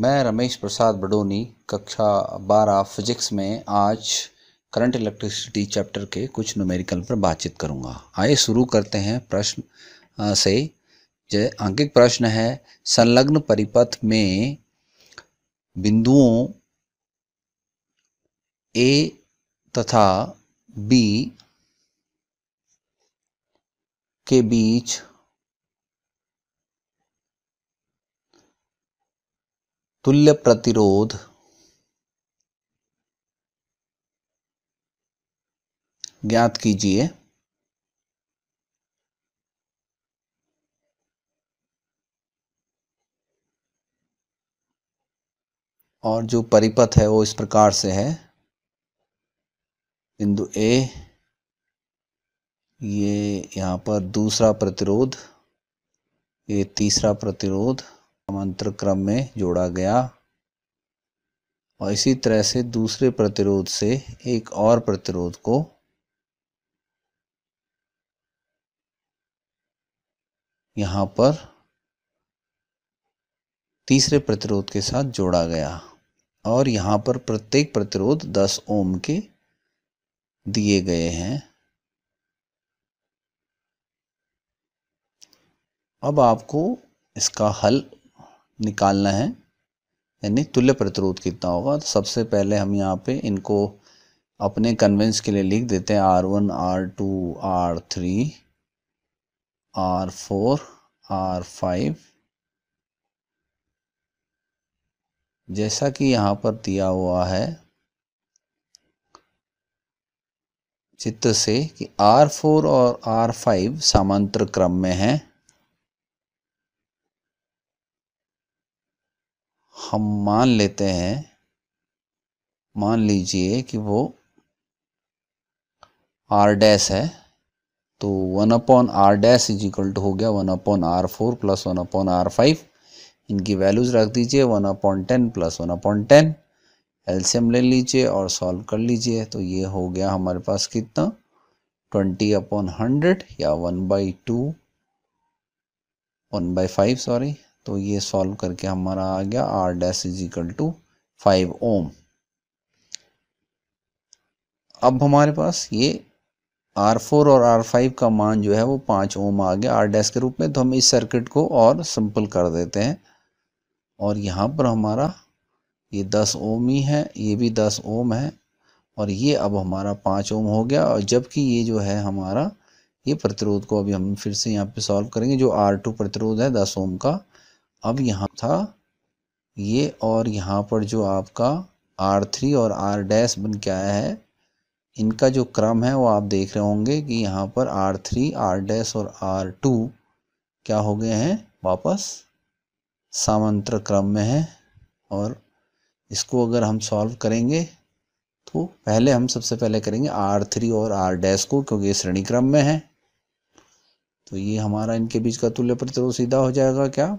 मैं रमेश प्रसाद बडोनी कक्षा बारह फिजिक्स में आज करंट इलेक्ट्रिसिटी चैप्टर के कुछ न्यूमेरिकल पर बातचीत करूंगा आइए शुरू करते हैं प्रश्न से जय आंकिक प्रश्न है संलग्न परिपथ में बिंदुओं ए तथा बी के बीच तुल्य प्रतिरोध ज्ञात कीजिए और जो परिपथ है वो इस प्रकार से है बिंदु ए ये यहाँ पर दूसरा प्रतिरोध ये तीसरा प्रतिरोध समांतर क्रम में जोड़ा गया और इसी तरह से दूसरे प्रतिरोध से एक और प्रतिरोध को यहां पर तीसरे प्रतिरोध के साथ जोड़ा गया और यहां पर प्रत्येक प्रतिरोध 10 ओम के दिए गए हैं अब आपको इसका हल निकालना है यानी तुल्य प्रतिरोध कितना होगा तो सबसे पहले हम यहाँ पे इनको अपने कन्वेंस के लिए लिख देते हैं R one R two R three R four R five जैसा कि यहाँ पर दिया हुआ है चित्र से कि आर फोर और आर फाइव समांतर क्रम में हैं हम मान लेते हैं मान लीजिए कि वो आर डैस है तो one upon R dash is equal to हो गया one upon R four plus one upon R five इनकी वैल्यूज़ रख दीजिए one upon ten plus one upon ten एल्सियम ले लीजिए और सॉल्व कर लीजिए तो ये हो गया हमारे पास कितना ट्वेंटी अपॉन हंड्रेड या one by two one by five sorry तो ये सॉल्व करके हमारा आ गया R dash is equal to five ohm अब हमारे पास ये आर फोर और आर फाइव का मान जो है वो पाँच ओम आ गया आर डैश के रूप में तो हम इस सर्किट को और सिंपल कर देते हैं और यहाँ पर हमारा ये दस ओम ही है ये भी दस ओम है और ये अब हमारा पाँच ओम हो गया और जबकि ये जो है हमारा ये प्रतिरोध को अभी हम फिर से यहाँ पे सॉल्व करेंगे जो आर टू प्रतिरोध है दस ओम का अब यहाँ था ये और यहाँ पर जो आपका आर थ्री और आर डैस बन के आया है इनका जो क्रम है वो आप देख रहे होंगे कि यहाँ पर आर थ्री आर डैस और आर टू क्या हो गए हैं वापस सामांतर क्रम में है और इसको अगर हम सॉल्व करेंगे तो पहले हम सबसे पहले करेंगे आर थ्री और आर डैस को क्योंकि ये श्रेणी क्रम में है तो ये हमारा इनके बीच का तुल्य प्रतिरोध सीधा हो जाएगा क्या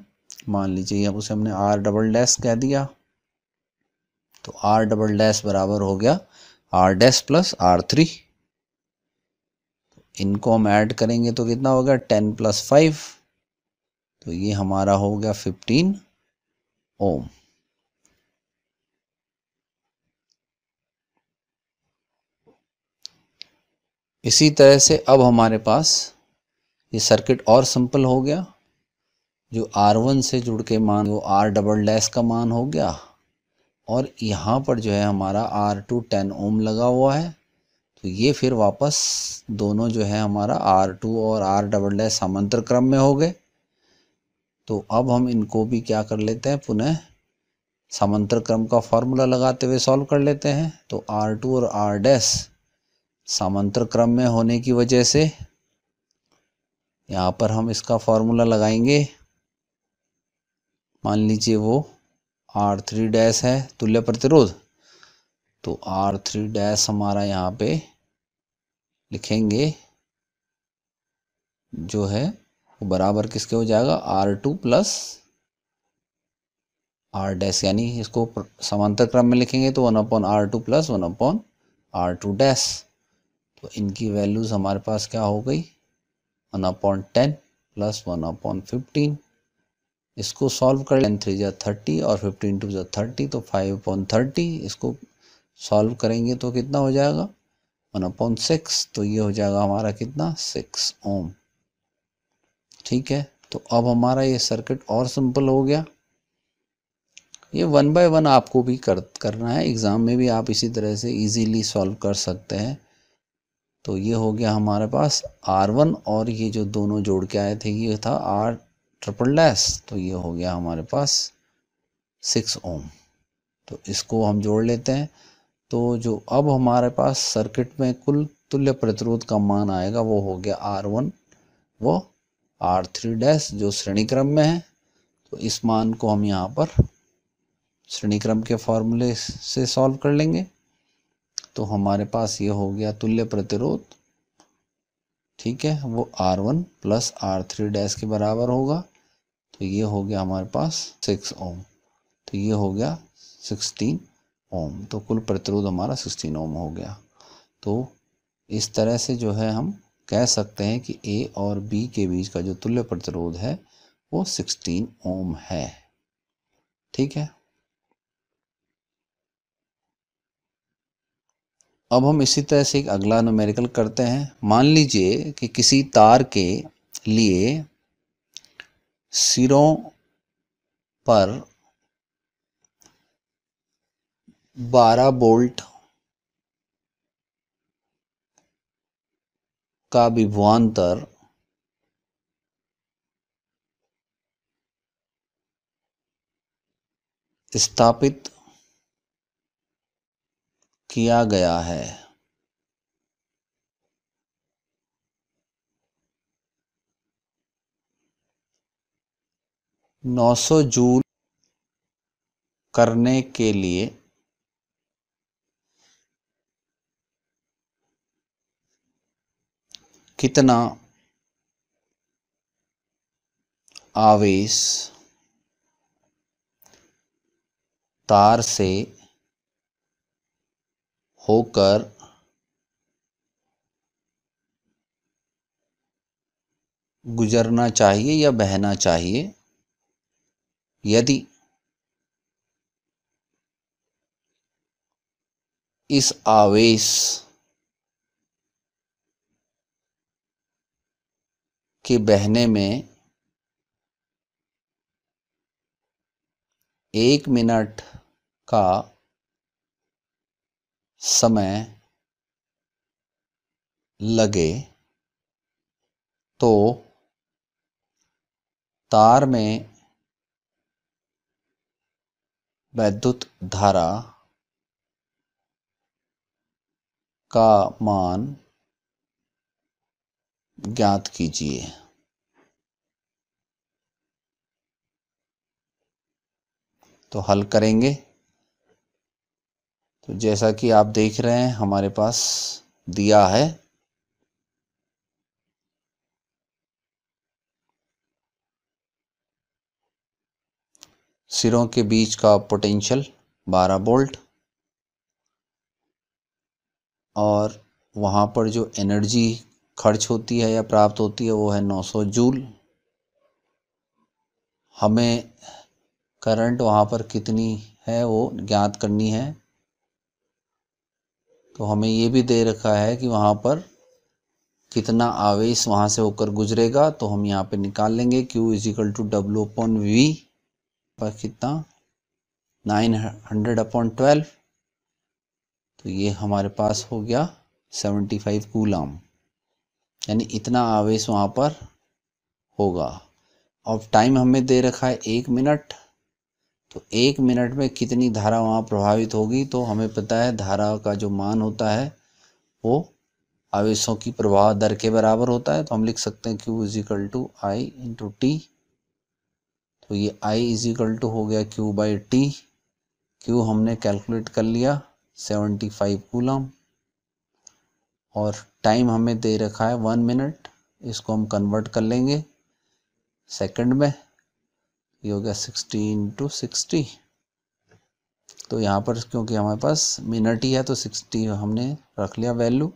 मान लीजिए अब उसे हमने आर डबल डैस कह दिया तो आर डबल डैस बराबर हो गया R dash plus R three इनको हम ऐड करेंगे तो कितना हो गया टेन प्लस फाइव तो ये हमारा हो गया फिफ्टीन ओम इसी तरह से अब हमारे पास ये सर्किट और सिंपल हो गया जो आर वन से जुड़ के मान वो आर डबल डैश का मान हो गया और यहाँ पर जो है हमारा आर टू टेन ओम लगा हुआ है तो ये फिर वापस दोनों जो है हमारा आर टू और आर डबल डैश समांतर क्रम में हो गए तो अब हम इनको भी क्या कर लेते हैं पुनः समांतर क्रम का फॉर्मूला लगाते हुए सॉल्व कर लेते हैं तो आर टू और आर डैश समांतर क्रम में होने की वजह से यहाँ पर हम इसका फॉर्मूला लगाएंगे मान लीजिए वो आर थ्री डैश है तुल्य प्रतिरोध तो आर थ्री डैश हमारा यहाँ पे लिखेंगे जो है वो बराबर किसके हो जाएगा R two plus R dash यानी इसको समांतर क्रम में लिखेंगे तो one upon R two plus one upon R two dash तो इनकी वैल्यूज़ हमारे पास क्या हो गई one upon ten plus one upon fifteen इसको सॉल्व कर लें थ्री जो थर्टी और फिफ्टीन टू जो थर्टी तो फाइव अपॉन थर्टी इसको सॉल्व करेंगे तो कितना हो जाएगा वन अपॉन सिक्स तो ये हो जाएगा हमारा कितना सिक्स ओम ठीक है तो अब हमारा ये सर्किट और सिंपल हो गया ये वन बाय वन आपको भी कर करना है एग्ज़ाम में भी आप इसी तरह से इजीली सॉल्व कर सकते हैं तो ये हो गया हमारे पास आर वन और ये जो दोनों जोड़ के आए थे ये था आर ट्रिपल डैस तो ये हो गया हमारे पास सिक्स ओम तो इसको हम जोड़ लेते हैं तो जो अब हमारे पास सर्किट में कुल तुल्य प्रतिरोध का मान आएगा वो हो गया आर वन वो आर थ्री डैस जो श्रेणी क्रम में है तो इस मान को हम यहाँ पर श्रेणी क्रम के फॉर्मूले से सॉल्व कर लेंगे तो हमारे पास ये हो गया तुल्य प्रतिरोध ठीक है वो R one plus R three dash के बराबर होगा तो ये हो गया हमारे पास सिक्स ओम तो ये हो गया सिक्सटीन ओम तो कुल प्रतिरोध हमारा सिक्सटीन ओम हो गया तो इस तरह से जो है हम कह सकते हैं कि ए और बी के बीच का जो तुल्य प्रतिरोध है वो सिक्सटीन ओम है ठीक है अब हम इसी तरह से एक अगला नोमेरिकल करते हैं मान लीजिए कि किसी तार के लिए सिरों पर 12 बोल्ट का विभवान्तर स्थापित किया गया है नौ सौ जूल करने के लिए कितना आवेश तार से होकर गुजरना चाहिए या बहना चाहिए यदि इस आवेश के बहने में एक मिनट का समय लगे तो तार में वैद्युत धारा का मान ज्ञात कीजिए तो हल करेंगे तो जैसा कि आप देख रहे हैं हमारे पास दिया है सिरों के बीच का पोटेंशियल 12 बोल्ट और वहाँ पर जो एनर्जी खर्च होती है या प्राप्त होती है वो है 900 जूल हमें करंट वहाँ पर कितनी है वो ज्ञात करनी है तो हमें ये भी दे रखा है कि वहाँ पर कितना आवेश वहाँ से होकर गुजरेगा तो हम यहाँ पे निकाल लेंगे Q is equal to W upon V पर कितना नाइन हंड्रेड अपॉन ट्वेल्व तो ये हमारे पास हो गया सेवेंटी फाइव कूलाम यानी इतना आवेश वहाँ पर होगा अब टाइम हमें दे रखा है एक मिनट तो एक मिनट में कितनी धारा वहाँ प्रभावित होगी तो हमें पता है धारा का जो मान होता है वो आवेशों की प्रभाव दर के बराबर होता है तो हम लिख सकते हैं Q is equal to I into T तो ये आई इजिकल टू हो गया क्यू बाई टी क्यू हमने कैलकुलेट कर लिया सेवेंटी फाइव कूलम और टाइम हमें दे रखा है वन मिनट इसको हम कन्वर्ट कर लेंगे सेकंड में ये हो गया सिक्सटी इंटू सिक्सटी तो यहाँ पर क्योंकि हमारे पास मिनट ही है तो सिक्सटी हमने रख लिया वैल्यू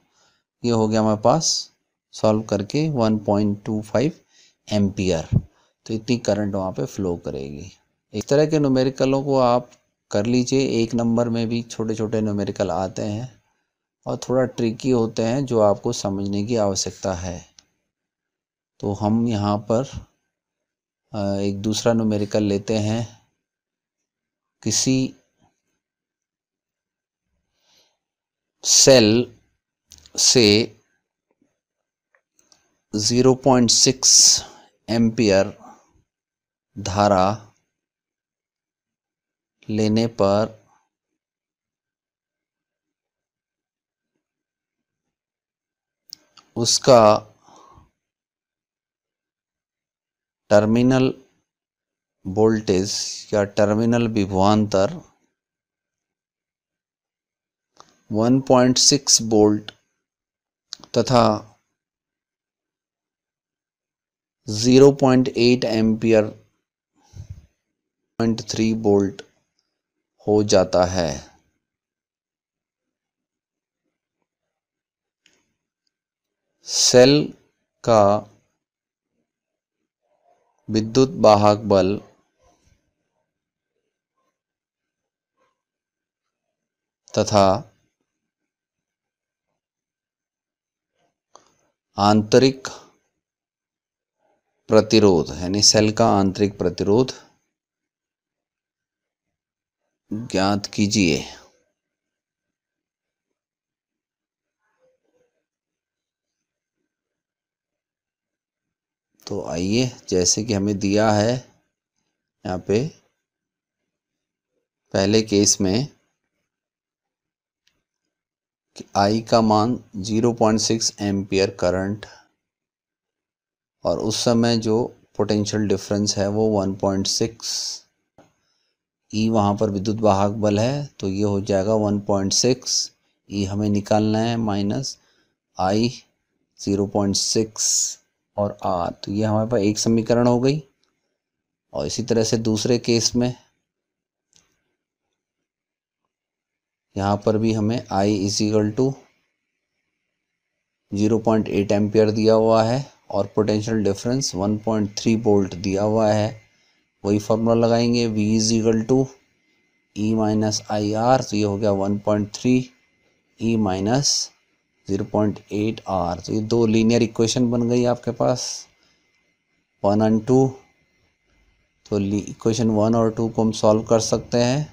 ये हो गया हमारे पास सॉल्व करके one point two five ampere तो इतनी करंट वहाँ पे फ्लो करेगी इस तरह के न्यूमेरिकलों को आप कर लीजिए एक नंबर में भी छोटे छोटे न्यूमेरिकल आते हैं और थोड़ा ट्रिकी होते हैं जो आपको समझने की आवश्यकता है तो हम यहाँ पर एक दूसरा नोमेरिकल लेते हैं किसी सेल से 0.6 एम्पियर धारा लेने पर उसका टर्मिनल वोल्टेज या टर्मिनल विभवांतर 1.6 वोल्ट तथा 0.8 एम्पियर थ्री वोल्ट हो जाता है सेल का विद्युत वाहक बल तथा आंतरिक प्रतिरोध यानी सेल का आंतरिक प्रतिरोध ज्ञात कीजिए तो आइए जैसे कि हमें दिया है यहाँ पे पहले केस में कि आई का मान 0.6 पॉइंट करंट और उस समय जो पोटेंशियल डिफरेंस है वो 1.6 पॉइंट ई वहाँ पर विद्युत वाहक बल है तो ये हो जाएगा 1.6 पॉइंट ई हमें निकालना है माइनस आई 0.6 और आर तो ये हमारे पास एक समीकरण हो गई और इसी तरह से दूसरे केस में यहाँ पर भी हमें I is equal to zero point eight ampere दिया हुआ है और potential difference one point three volt दिया हुआ है वही फॉर्मूला लगाएंगे V is equal to E minus I R तो ये हो गया one point three E minus zero point eight R तो ये दो लीनियर इक्वेशन बन गई आपके पास वन एंड टू तो इक्वेशन वन और टू को हम सॉल्व कर सकते हैं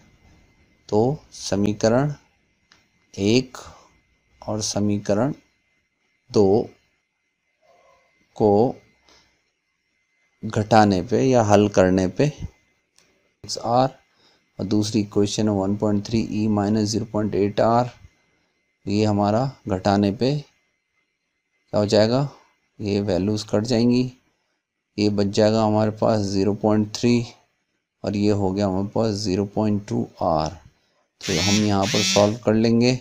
तो समीकरण एक और समीकरण दो को घटाने पे या हल करने पे एक्स आर और दूसरी equation one point three E minus zero point eight R ये हमारा घटाने पे क्या हो जाएगा ये वैल्यूज़ कट जाएंगी ये बच जाएगा हमारे पास ज़ीरो पॉइंट थ्री और ये हो गया हमारे पास ज़ीरो पॉइंट टू आर तो हम यहाँ पर सॉल्व कर लेंगे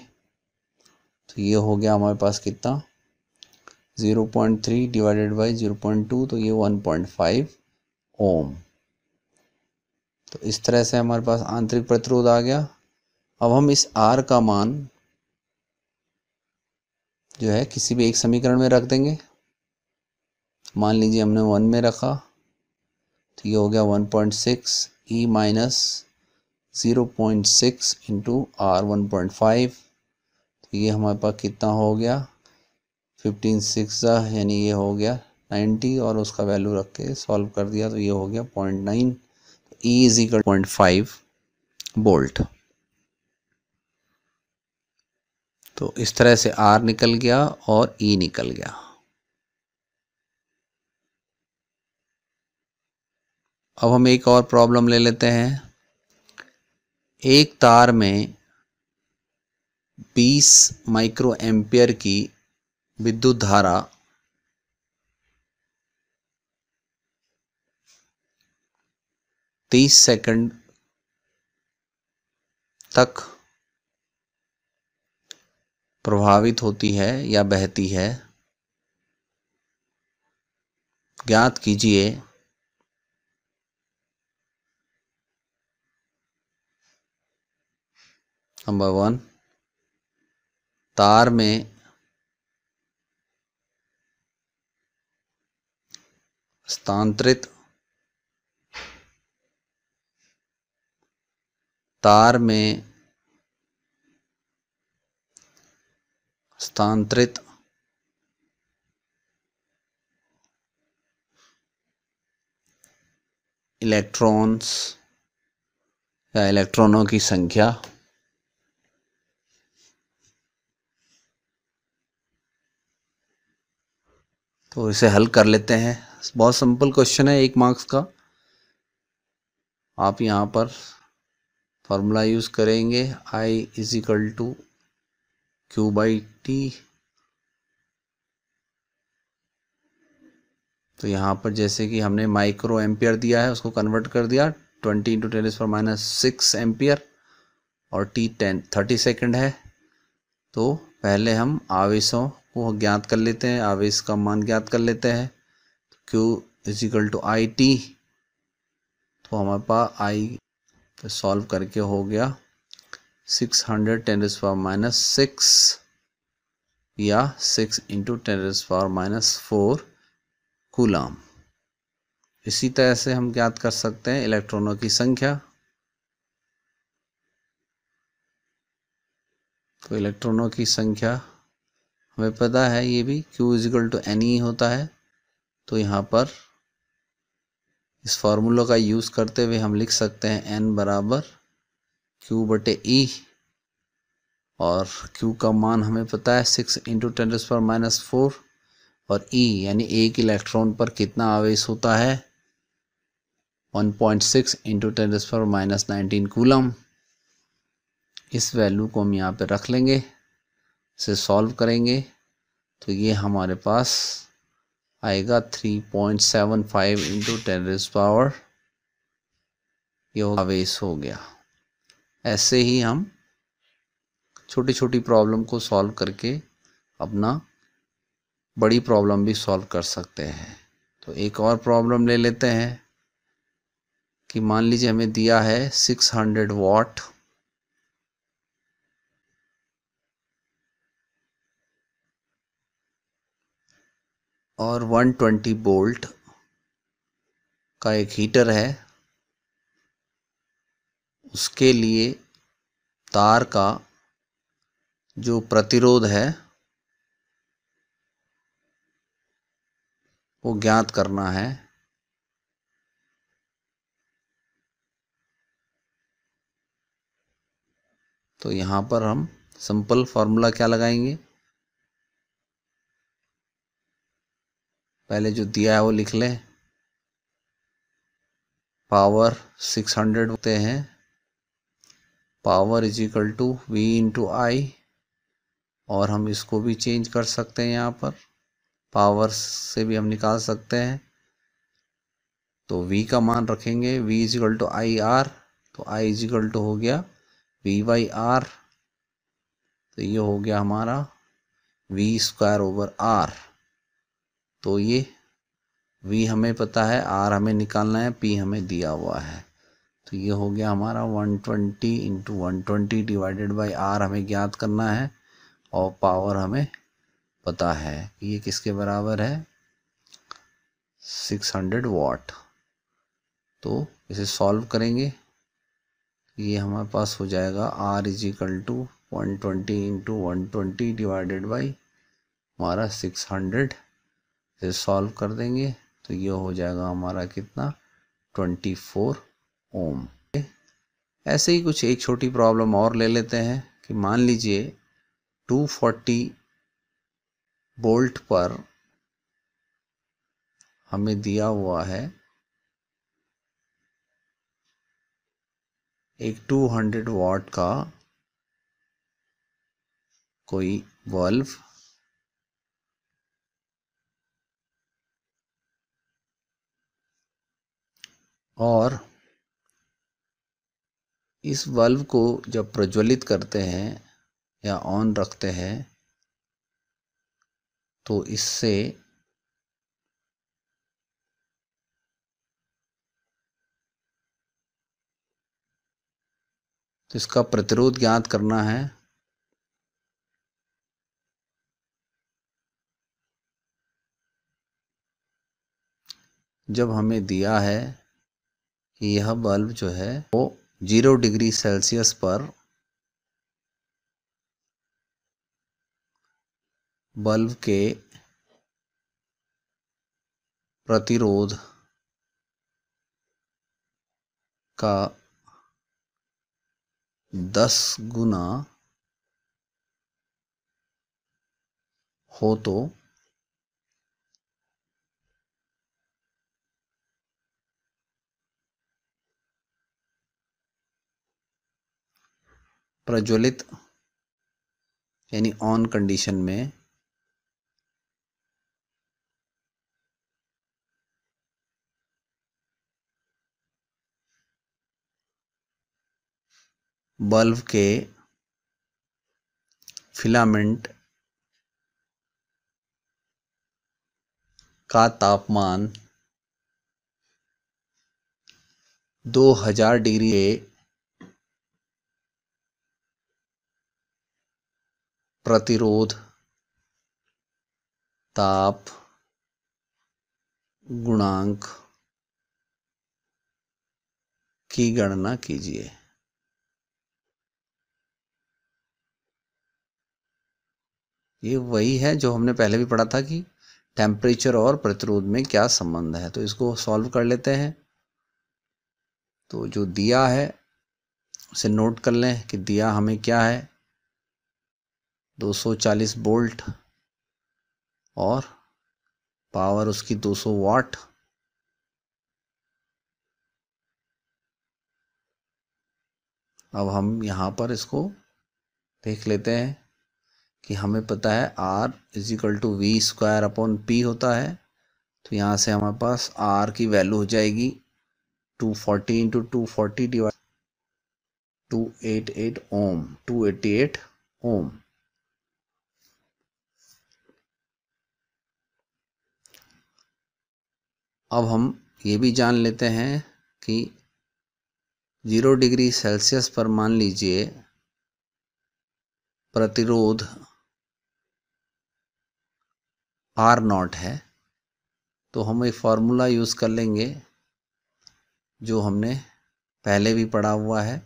तो ये हो गया हमारे पास कितना zero point three divided by zero point two तो ये वन पॉइंट फाइव ओम तो इस तरह से हमारे पास आंतरिक प्रतिरोध आ गया अब हम इस आर का मान जो है किसी भी एक समीकरण में रख देंगे मान लीजिए हमने वन में रखा तो ये हो गया one point six E minus zero point six into R one point five तो ये हमारे पास कितना हो गया फिफ्टीन सिक्स यानी ये हो गया नाइन्टी और उसका वैल्यू रख के सॉल्व कर दिया तो ये हो गया point nine E is equal point five volt तो इस तरह से आर निकल गया और ई निकल गया अब हम एक और प्रॉब्लम ले लेते हैं एक तार में 20 माइक्रो एम्पियर की विद्युत धारा तीस सेकंड तक प्रभावित होती है या बहती है ज्ञात कीजिए नंबर वन तार में स्थानांतरित तार में स्थानांतरित इलेक्ट्रॉन्स या इलेक्ट्रॉनों की संख्या तो इसे हल कर लेते हैं बहुत सिंपल क्वेश्चन है एक मार्क्स का आप यहां पर फॉर्मूला यूज़ करेंगे I is equal to Q by T तो यहाँ पर जैसे कि हमने माइक्रो एम्पियर दिया है उसको कन्वर्ट कर दिया ट्वेंटी इंटू टेन पर माइनस सिक्स एम्पियर और टी टेन थर्टी सेकेंड है तो पहले हम आवेशों को ज्ञात कर लेते हैं आवेश का मान ज्ञात कर लेते हैं तो Q is equal to I T तो हमारे पास आई तो सॉल्व करके हो गया six hundred ten raise power minus six या six into ten raise power minus four coulomb इसी तरह से हम ज्ञात कर सकते हैं इलेक्ट्रॉनों की संख्या तो इलेक्ट्रॉनों की संख्या हमें पता है ये भी Q is equal to N E होता है तो यहाँ पर इस फॉर्मूला का यूज़ करते हुए हम लिख सकते हैं n बराबर क्यू बटे ई e और क्यू का मान हमें पता है सिक्स इंटू टेन पर माइनस फोर और E यानी एक इलेक्ट्रॉन पर कितना आवेश होता है one point six into ten पर माइनस नाइनटीन कूलम इस वैल्यू को हम यहाँ पे रख लेंगे इसे सॉल्व करेंगे तो ये हमारे पास आएगा three point seven five into ten power ये आवेश हो गया ऐसे ही हम छोटी छोटी प्रॉब्लम को सॉल्व करके अपना बड़ी प्रॉब्लम भी सॉल्व कर सकते हैं तो एक और प्रॉब्लम ले लेते हैं कि मान लीजिए हमें दिया है 600 वॉट और 120 बोल्ट का एक हीटर है उसके लिए तार का जो प्रतिरोध है वो ज्ञात करना है तो यहाँ पर हम सिंपल फॉर्मूला क्या लगाएंगे पहले जो दिया है वो लिख लें पावर 600 होते हैं power is equal to V into I और हम इसको भी चेंज कर सकते हैं यहाँ पर पावर से भी हम निकाल सकते हैं तो v का मान रखेंगे v is equal to I R तो आई इज इक्वल टू हो गया वी वाई आर तो ये हो गया हमारा वी स्क्वायर ओवर आर तो ये वी हमें पता है आर हमें निकालना है पी हमें दिया हुआ है तो ये हो गया हमारा 120 twenty into one divided by R हमें ज्ञात करना है और पावर हमें पता है ये किसके बराबर है 600 वाट तो इसे सॉल्व करेंगे ये हमारे पास हो जाएगा R is equal to one twenty into one twenty divided by हमारा सिक्स हंड्रेड इसे सॉल्व कर देंगे तो ये हो जाएगा हमारा कितना ट्वेंटी फोर ओम ऐसे ही कुछ एक छोटी प्रॉब्लम और ले लेते हैं कि मान लीजिए 240 बोल्ट पर हमें दिया हुआ है एक 200 वॉट का कोई बल्ब और इस बल्ब को जब प्रज्वलित करते हैं या ऑन रखते हैं तो इससे तो इसका प्रतिरोध ज्ञात करना है जब हमें दिया है कि यह बल्ब जो है वो जीरो डिग्री सेल्सियस पर बल्ब के प्रतिरोध का दस गुना हो तो प्रज्वलित यानी ऑन कंडीशन में बल्ब के फिलामेंट का तापमान 2000 डिग्री के प्रतिरोध ताप गुणांक की गणना कीजिए ये वही है जो हमने पहले भी पढ़ा था कि टेम्परेचर और प्रतिरोध में क्या संबंध है तो इसको सॉल्व कर लेते हैं तो जो दिया है उसे नोट कर लें कि दिया हमें क्या है 240 बोल्ट और पावर उसकी 200 वाट अब हम यहाँ पर इसको देख लेते हैं कि हमें पता है R is equal to V square upon P होता है तो यहाँ से हमारे पास आर की वैल्यू हो जाएगी two forty into two forty divide two eight eight ohm two eight ohm अब हम ये भी जान लेते हैं कि ज़ीरो डिग्री सेल्सियस पर मान लीजिए प्रतिरोध आर नॉट है तो हम एक फार्मूला यूज़ कर लेंगे जो हमने पहले भी पढ़ा हुआ है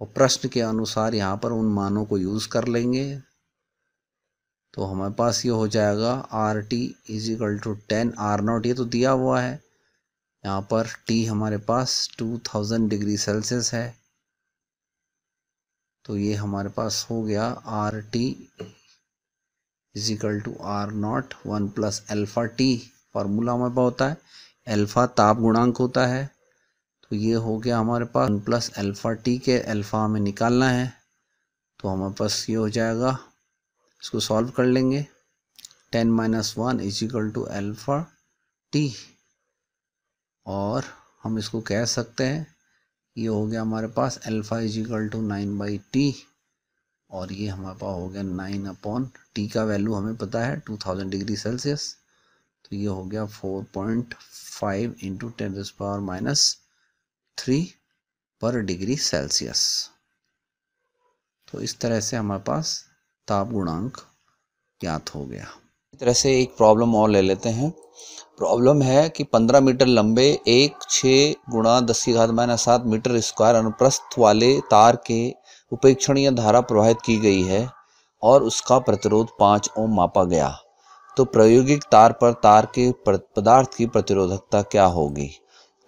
और प्रश्न के अनुसार यहाँ पर उन मानों को यूज़ कर लेंगे तो हमारे पास ये हो जाएगा R T is equal to ten R naught ये तो दिया हुआ है यहाँ पर टी हमारे पास टू थाउजेंड डिग्री सेल्सियस है तो ये हमारे पास हो गया R T is equal to R naught one plus alpha T formula हमारे पास होता है एल्फा ताप गुणांक होता है तो ये हो गया हमारे पास वन प्लस एल्फ़ा टी के अल्फ़ा हमें निकालना है तो हमारे पास ये हो जाएगा इसको सॉल्व कर लेंगे ten minus one is equal to alpha T और हम इसको कह सकते हैं ये हो गया हमारे पास alpha is equal to nine by T और ये हमारे पास हो गया नाइन अपॉन टी का वैल्यू हमें पता है टू थाउजेंड डिग्री सेल्सियस तो ये हो गया four point five into ten power minus three पर डिग्री सेल्सियस तो इस तरह से हमारे पास ताप गुणांक ज्ञात हो गया इस तरह से एक प्रॉब्लम और ले लेते हैं प्रॉब्लम है कि 15 मीटर लंबे एक छः गुणा दस की घात माइनस सात मीटर स्क्वायर अनुप्रस्थ वाले तार के उपेक्षणीय धारा प्रवाहित की गई है और उसका प्रतिरोध पाँच ओम मापा गया तो प्रायोगिक तार पर तार के पदार्थ की प्रतिरोधकता क्या होगी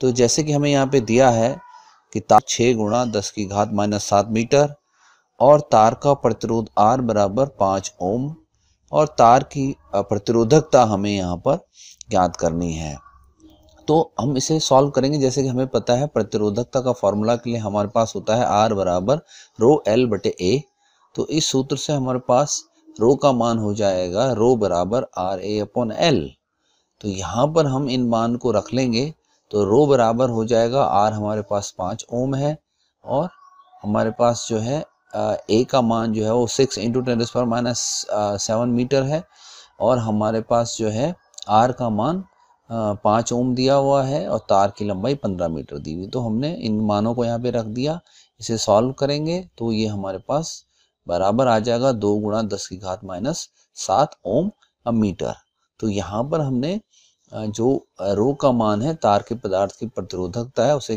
तो जैसे कि हमें यहाँ पे दिया है कि तार छः गुणा दस की घात माइनस सात मीटर और तार का प्रतिरोध आर बराबर पांच ओम और तार की प्रतिरोधकता हमें यहाँ पर ज्ञात करनी है तो हम इसे सॉल्व करेंगे जैसे कि हमें पता है प्रतिरोधकता का फॉर्मूला के लिए हमारे पास होता है R बराबर रो एल बटे ए तो इस सूत्र से हमारे पास रो का मान हो जाएगा रो बराबर आर ए अपॉन एल तो यहाँ पर हम इन मान को रख लेंगे तो रो बराबर हो जाएगा आर हमारे पास पाँच ओम है और हमारे पास जो है ए का मान जो है वो सिक्स इंटू टेन पर माइनस सेवन मीटर है और हमारे पास जो है आर का मान पाँच ओम दिया हुआ है और तार की लंबाई पंद्रह मीटर दी हुई तो हमने इन मानों को यहाँ पे रख दिया इसे सॉल्व करेंगे तो ये हमारे पास बराबर आ जाएगा दो गुणा दस की घात माइनस सात ओम मीटर तो यहाँ पर हमने जो रो का मान है तार के पदार्थ की प्रतिरोधकता है उसे